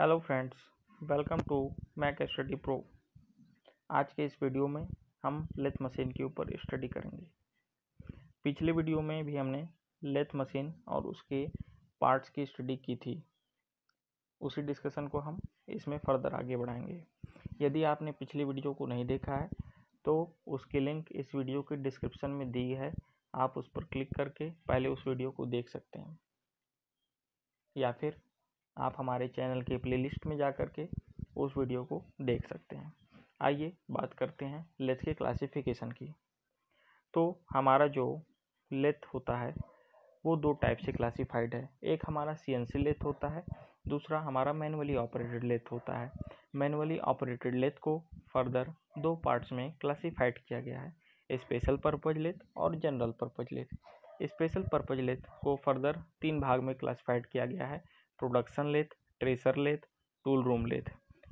hello friends welcome to Mac Study Pro आज के इस वीडियो में हम लेथ मशीन के ऊपर स्टडी करेंगे पिछले वीडियो में भी हमने लेथ मशीन और उसके पार्ट्स की स्टडी की थी उसी डिस्कशन को हम इसमें फर्दर आगे बढ़ाएंगे यदि आपने पिछली वीडियो को नहीं देखा है तो उसकी लिंक इस वीडियो के डिस्क्रिप्शन में दी है आप उस पर क्लिक करके पहले उस वीडियो को देख सकते हैं या फिर आप हमारे चैनल के प्लेलिस्ट में जा कर के उस वीडियो को देख सकते हैं आइए बात करते हैं लेथ के क्लासिफिकेशन की तो हमारा जो लेथ होता है वो दो टाइप से क्लासिफाइड है एक हमारा सी एन सी लेथ होता है दूसरा हमारा मैनुअली ऑपरेटेड लेथ होता है मैनुअली ऑपरेटेड लेथ को फर्दर दो पार्ट्स में क्लासिफाइड किया गया है स्पेशल पर्पज लेथ और general purpose lathe special purpose lathe को फर्दर तीन भाग में क्लासिफाइड किया गया है production lathe tracer lathe tool room lathe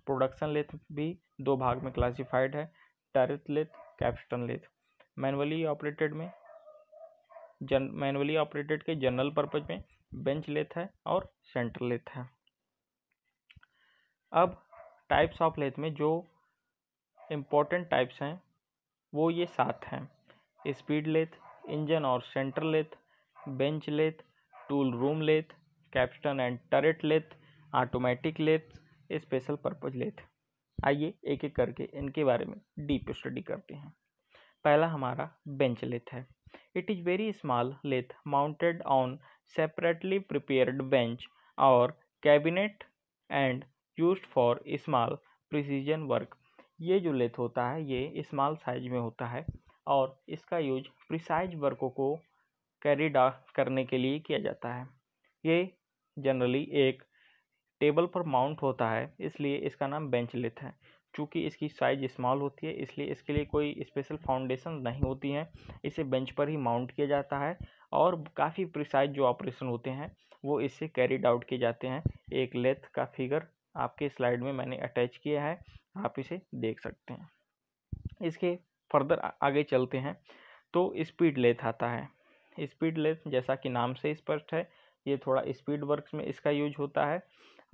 production lathe भी दो भाग में क्लासिफाइड है turret lathe capstan lathe manually operated में जन मैनुअली ऑपरेटेड के जनरल पर्पज में बेंच लेथ है और सेंटर लेथ है अब टाइप्स ऑफ लेथ में जो इम्पोर्टेंट टाइप्स हैं वो ये सात हैं स्पीड लेथ इंजन और centre lathe bench lathe tool room lathe capstan and turret lathe automatic lathe special purpose lathe आइए एक एक करके इनके बारे में डीप स्टडी करते हैं पहला हमारा बेंच लेथ है it is very small lathe mounted on separately prepared bench और cabinet and use for small precision work ये जो लेथ होता है ये स्मॉल साइज में होता है और इसका यूज प्रिसाइज वर्कों को कैरीडा करने के लिए किया जाता है ये जनरली एक टेबल पर माउंट होता है इसलिए इसका नाम बेंच लेथ है चूँकि इसकी साइज स्मॉल होती है इसलिए इसके लिए कोई स्पेशल फाउंडेशन नहीं होती हैं इसे बेंच पर ही माउंट किया जाता है और काफ़ी प्रिसाइज जो ऑपरेशन होते हैं वो इससे कैरिड आउट किए जाते हैं एक लेथ का फिगर आपके स्लाइड में मैंने अटैच किया है आप इसे देख सकते हैं इसके फर्दर आगे चलते हैं तो स्पीड लेथ आता है स्पीड लेथ जैसा कि नाम से स्पष्ट है ये थोड़ा स्पीड वर्क में इसका यूज होता है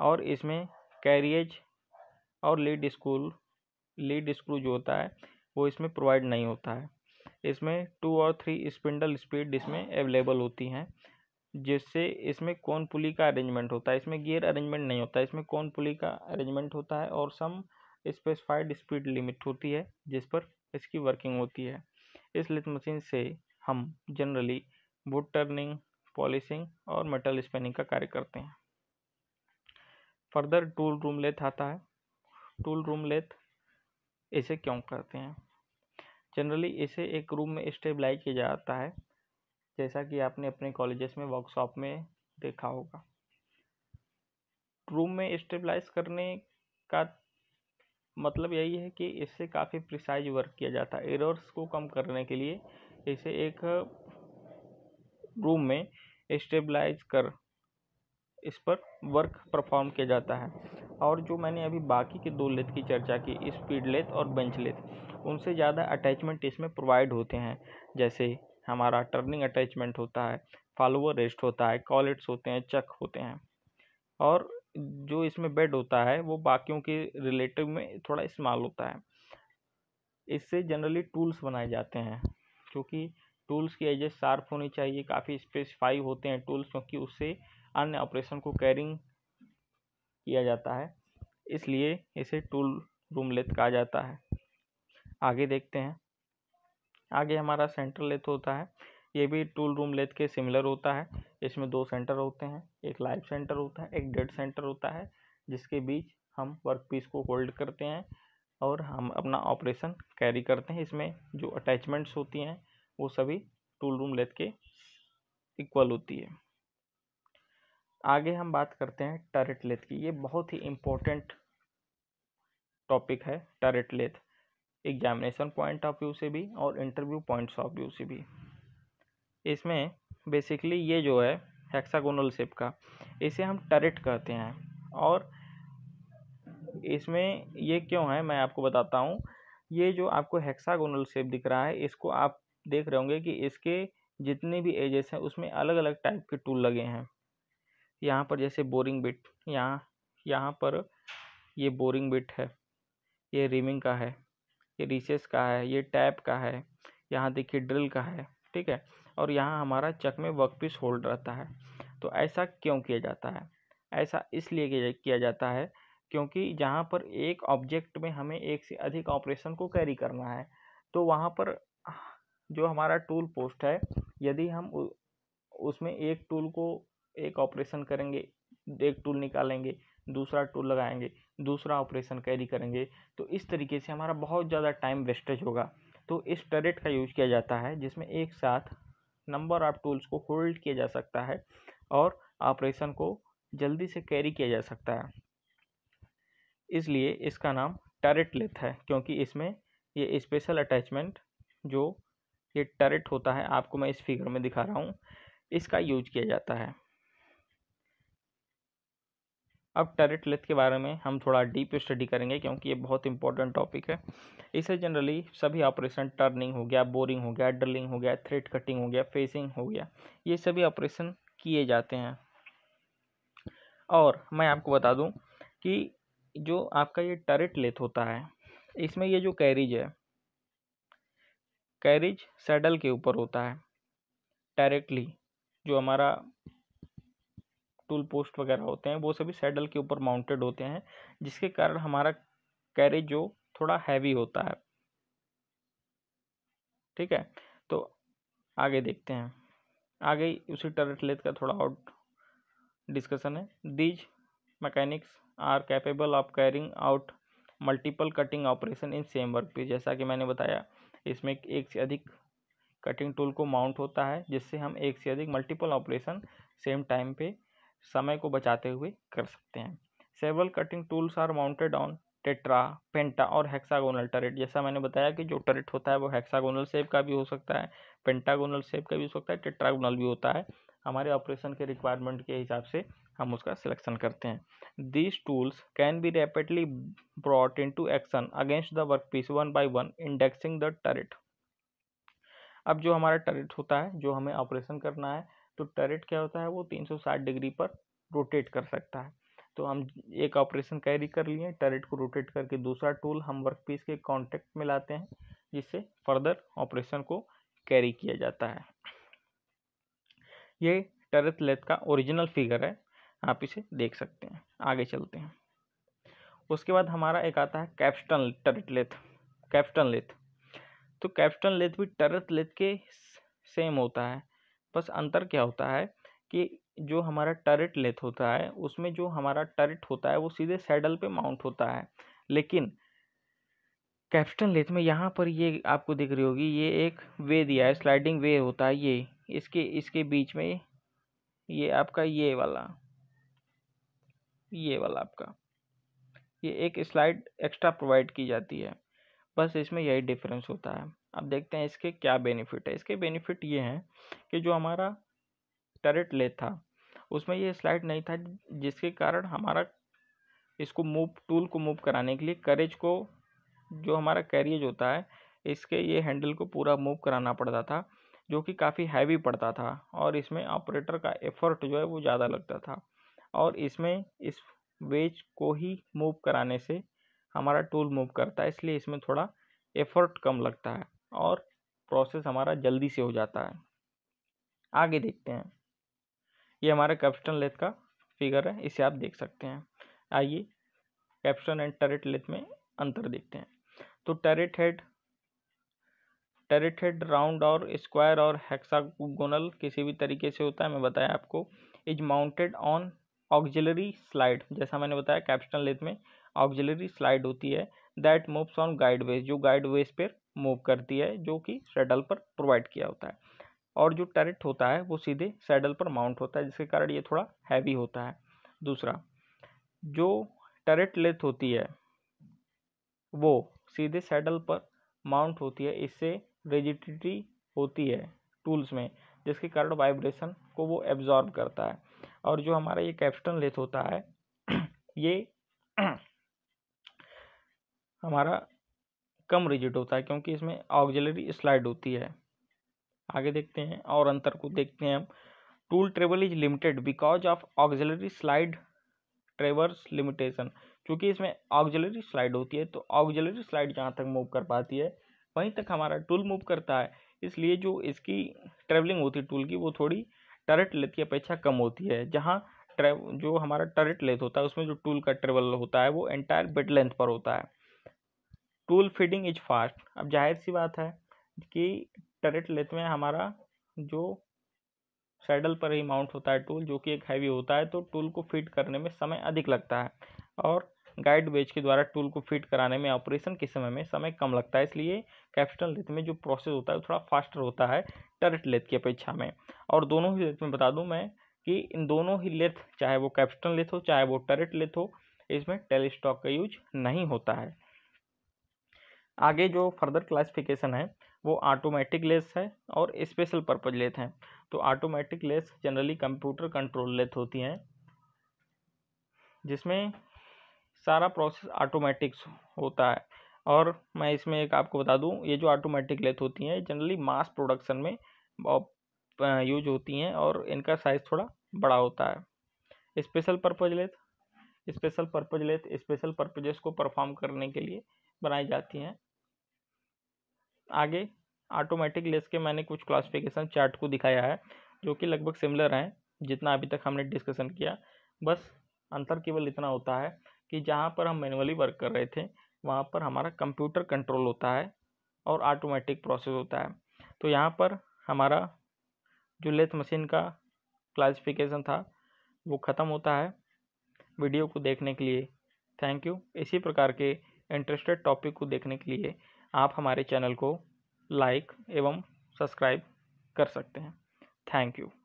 और इसमें कैरिएज और लीड स्क्रू लीड स्क्रू जो होता है वो इसमें प्रोवाइड नहीं होता है इसमें टू और थ्री स्पिंडल स्पीड इसमें अवेलेबल होती हैं जिससे इसमें कौन पुली का अरेंजमेंट होता है इसमें गियर अरेंजमेंट नहीं होता इसमें कौन पुली का अरेंजमेंट होता है और सम स्पेसिफाइड स्पीड लिमिट होती है जिस पर इसकी वर्किंग होती है इस लिथ मशीन से हम जनरली वुड टर्निंग पॉलिशिंग और मेटल स्पेनिंग का कार्य करते हैं फर्दर टूल रूम लेथ आता है टूल रूम लेथ इसे क्यों करते हैं जनरली इसे एक रूम में स्टेबलाइज किया जाता है जैसा कि आपने अपने कॉलेजेस में वर्कशॉप में देखा होगा रूम में स्टेबलाइज करने का मतलब यही है कि इससे काफ़ी प्रिसाइज वर्क किया जाता है एरर्स को कम करने के लिए इसे एक रूम में स्टेबलाइज कर इस पर वर्क परफॉर्म किया जाता है और जो मैंने अभी बाकी के दो लेथ की चर्चा की स्पीड लेथ और बेंच लेथ उनसे ज़्यादा अटैचमेंट इसमें प्रोवाइड होते हैं जैसे हमारा टर्निंग अटैचमेंट होता है फॉलोअर रेस्ट होता है कॉलेट्स होते हैं चक होते हैं और जो इसमें बेड होता है वो बाकियों के रिलेटिव में थोड़ा इस्तेमाल होता है इससे जनरली टूल्स बनाए जाते हैं क्योंकि टूल्स की एजेस शार्प होनी चाहिए काफ़ी स्पेसिफाई होते हैं टूल्स क्योंकि उससे अन्य ऑपरेशन को कैरिंग किया जाता है इसलिए इसे टूल रूम लेथ कहा जाता है आगे देखते हैं आगे हमारा सेंटर लेथ होता है ये भी टूल रूम लेथ के सिमिलर होता है इसमें दो सेंटर होते हैं एक लाइव सेंटर होता है एक डेड सेंटर होता है जिसके बीच हम वर्क पीस को होल्ड करते हैं और हम अपना ऑपरेशन कैरी करते हैं इसमें जो अटैचमेंट्स होती हैं वो सभी टूल रूम लेथ के इक्वल होती है आगे हम बात करते हैं टरेट लेथ की ये बहुत ही इम्पोर्टेंट टॉपिक है turret lathe examination point of view से भी और इंटरव्यू पॉइंट्स ऑफ व्यू से भी इसमें बेसिकली ये जो है हेक्सागोनल शेप का इसे हम टरेट कहते हैं और इसमें ये क्यों है मैं आपको बताता हूँ ये जो आपको हेक्सागोनल शेप दिख रहा है इसको आप देख रहे होंगे कि इसके जितने भी एजेस हैं उसमें अलग अलग टाइप के टूल लगे हैं यहाँ पर जैसे बोरिंग बिट यहाँ यहाँ पर ये बोरिंग बिट है ये रिमिंग का है ये रिसेस का है ये टैप का है यहाँ देखिए ड्रिल का है ठीक है और यहाँ हमारा चक में वर्क पीस होल्ड रहता है तो ऐसा क्यों किया जाता है ऐसा इसलिए किया जाता है क्योंकि जहाँ पर एक ऑब्जेक्ट में हमें एक से अधिक ऑपरेशन को कैरी करना है तो वहाँ पर जो हमारा टूल पोस्ट है यदि हम उसमें एक टूल को एक ऑपरेशन करेंगे एक टूल निकालेंगे दूसरा टूल लगाएंगे दूसरा ऑपरेशन कैरी करेंगे तो इस तरीके से हमारा बहुत ज़्यादा टाइम वेस्टेज होगा तो इस टरेट का यूज किया जाता है जिसमें एक साथ नंबर ऑफ टूल्स को होल्ड किया जा सकता है और ऑपरेशन को जल्दी से कैरी किया जा सकता है इसलिए इसका नाम टरेट लेथ है क्योंकि इसमें ये स्पेशल अटैचमेंट जो ये टरेट होता है आपको मैं इस फिगर में दिखा रहा हूँ इसका यूज किया जाता है अब टरेट लेथ के बारे में हम थोड़ा डीप स्टडी करेंगे क्योंकि ये बहुत इंपॉर्टेंट टॉपिक है इसे जनरली सभी ऑपरेशन टर्निंग हो गया बोरिंग हो गया ड्रिलिंग हो गया थ्रेड कटिंग हो गया फेसिंग हो गया ये सभी ऑपरेशन किए जाते हैं और मैं आपको बता दूं कि जो आपका ये टरेट लेथ होता है इसमें ये जो कैरिज है कैरिज सैडल के ऊपर होता है डायरेक्टली जो हमारा टूल पोस्ट वगैरह होते हैं वो सभी सैडल के ऊपर माउंटेड होते हैं जिसके कारण हमारा कैरेज जो थोड़ा हैवी होता है ठीक है तो आगे देखते हैं आगे उसी टर्टलेट लेथ का थोड़ा और डिस्कशन है these mechanics are capable of carrying out multiple cutting operation in same work पे जैसा कि मैंने बताया इसमें एक से अधिक कटिंग टूल को माउंट होता है जिससे हम एक से अधिक मल्टीपल ऑपरेशन सेम टाइम पे समय को बचाते हुए कर सकते हैं several cutting tools are mounted on tetra penta और हेक्सागोनल टरेट जैसा मैंने बताया कि जो टरेट होता है वो हेक्सागोनल शेप का भी हो सकता है पेंटागोनल शेप का भी हो सकता है टेट्रागोनल भी होता है हमारे ऑपरेशन के रिक्वायरमेंट के हिसाब से हम उसका सिलेक्शन करते हैं these tools can be rapidly brought into action against the work piece one by one indexing the turret अब जो हमारा टरेट होता है जो हमें ऑपरेशन करना है तो टरेट क्या होता है वो 360 डिग्री पर रोटेट कर सकता है तो हम एक ऑपरेशन कैरी कर लिए टरेट को रोटेट करके दूसरा टूल हम वर्क पीस के कॉन्टेक्ट में लाते हैं जिससे फर्दर ऑपरेशन को कैरी किया जाता है ये टरेट लेथ का ओरिजिनल फिगर है आप इसे देख सकते हैं आगे चलते हैं उसके बाद हमारा एक आता है capstan turret lathe capstan lathe तो कैप्स्टन लेथ भी टरेट लेथ के सेम होता है बस अंतर क्या होता है कि जो हमारा टरेट लेथ होता है उसमें जो हमारा टरेट होता है वो सीधे सैडल पे माउंट होता है लेकिन कैप्स्टन लेथ में यहाँ पर ये आपको दिख रही होगी ये एक वे दिया है स्लाइडिंग वे होता है ये इसके इसके बीच में ये आपका ये वाला ये वाला आपका ये एक स्लाइड एक्स्ट्रा प्रोवाइड की जाती है बस इसमें यही डिफरेंस होता है अब देखते हैं इसके क्या बेनिफिट है इसके बेनिफिट ये हैं कि जो हमारा टरेट ले था उसमें ये स्लाइड नहीं था जिसके कारण हमारा इसको मूव टूल को मूव कराने के लिए करेज को जो हमारा कैरियज होता है इसके ये हैंडल को पूरा मूव कराना पड़ता था जो कि काफ़ी हैवी पड़ता था और इसमें ऑपरेटर का एफर्ट जो है वो ज़्यादा लगता था और इसमें इस वेज को ही मूव कराने से हमारा टूल मूव करता है इसलिए इसमें थोड़ा एफर्ट कम लगता है और प्रोसेस हमारा जल्दी से हो जाता है आगे देखते हैं ये हमारा कैप्स्टन लेथ का फिगर है इसे आप देख सकते हैं आइए कैप्स्टन एंड टेरेट लेथ में अंतर देखते हैं तो turret head turret head round और स्क्वायर और हेक्सागोनल किसी भी तरीके से होता है मैं बताया आपको is mounted on auxiliary slide जैसा मैंने बताया कैप्शनल लेथ में ऑक्जिलरी स्लाइड होती है that moves on guide ways जो गाइड वेज पर मूव करती है जो कि सैडल पर प्रोवाइड किया होता है और जो टैरेट होता है वो सीधे सैडल पर माउंट होता है जिसके कारण ये थोड़ा हैवी होता है दूसरा जो टरेट लेथ होती है वो सीधे सैडल पर माउंट होती है इससे रिजिडिटी होती है टूल्स में जिसके कारण वाइब्रेशन को वो एब्जॉर्ब करता है और जो हमारा ये कैप्स्टन लेस होता है ये हमारा कम रिजिट होता है क्योंकि इसमें ऑक्जिलरी स्लाइड होती है आगे देखते हैं और अंतर को देखते हैं हम tool travel is limited because of auxiliary slide traverse limitation क्योंकि इसमें ऑक्जिलरी स्लाइड होती है तो ऑक्जिलरी स्लाइड जहाँ तक मूव कर पाती है वहीं तक हमारा टूल मूव करता है इसलिए जो इसकी ट्रेवलिंग होती है टूल की वो थोड़ी टरेट लेथ की अपेक्षा कम होती है जहाँ ट्रेव जो हमारा टरेट लेथ होता है उसमें जो टूल का ट्रेवल होता है वो एंटायर बेड लेंथ पर होता है टूल फीडिंग इज फास्ट अब जाहिर सी बात है कि टरेट लेथ में हमारा जो सैडल पर ही माउंट होता है टूल जो कि एक हैवी होता है तो टूल को फीड करने में समय अधिक लगता है और गाइड वेज के द्वारा टूल को फिट कराने में ऑपरेशन के समय में समय कम लगता है इसलिए कैप्स्टन लेथ में जो प्रोसेस होता है वो थोड़ा फास्टर होता है टर्ट लेथ की अपेक्षा में और दोनों ही लेथ में बता दूँ मैं कि इन दोनों ही लेथ चाहे वो कैप्स्टन लेथ हो चाहे वो टर्ट लेथ हो इसमें टेलीस्टॉक का यूज नहीं होता है आगे जो फर्दर क्लासिफिकेशन है वो ऑटोमेटिक लेस है और स्पेशल पर्पज लेथ हैं तो automatic lathes generally computer control lathe होती हैं जिसमें सारा प्रोसेस ऑटोमेटिक होता है और मैं इसमें एक आपको बता दूं ये जो ऑटोमेटिक लेथ होती हैं जनरली मास प्रोडक्शन में यूज होती हैं और इनका साइज़ थोड़ा बड़ा होता है special purpose lathe special purpose lathe special purposes को परफॉर्म करने के लिए बनाई जाती हैं आगे ऑटोमेटिक लेस के मैंने कुछ क्लासिफिकेशन चार्ट को दिखाया है जो कि लगभग सिमिलर हैं जितना अभी तक हमने डिस्कशन किया बस अंतर केवल इतना होता है कि जहाँ पर हम मैनुअली वर्क कर रहे थे वहाँ पर हमारा कंप्यूटर कंट्रोल होता है और ऑटोमेटिक प्रोसेस होता है तो यहाँ पर हमारा जो लेथ मशीन का क्लासिफिकेशन था वो ख़त्म होता है वीडियो को देखने के लिए थैंक यू इसी प्रकार के इंटरेस्टेड टॉपिक को देखने के लिए आप हमारे चैनल को लाइक एवं सब्सक्राइब कर सकते हैं थैंक यू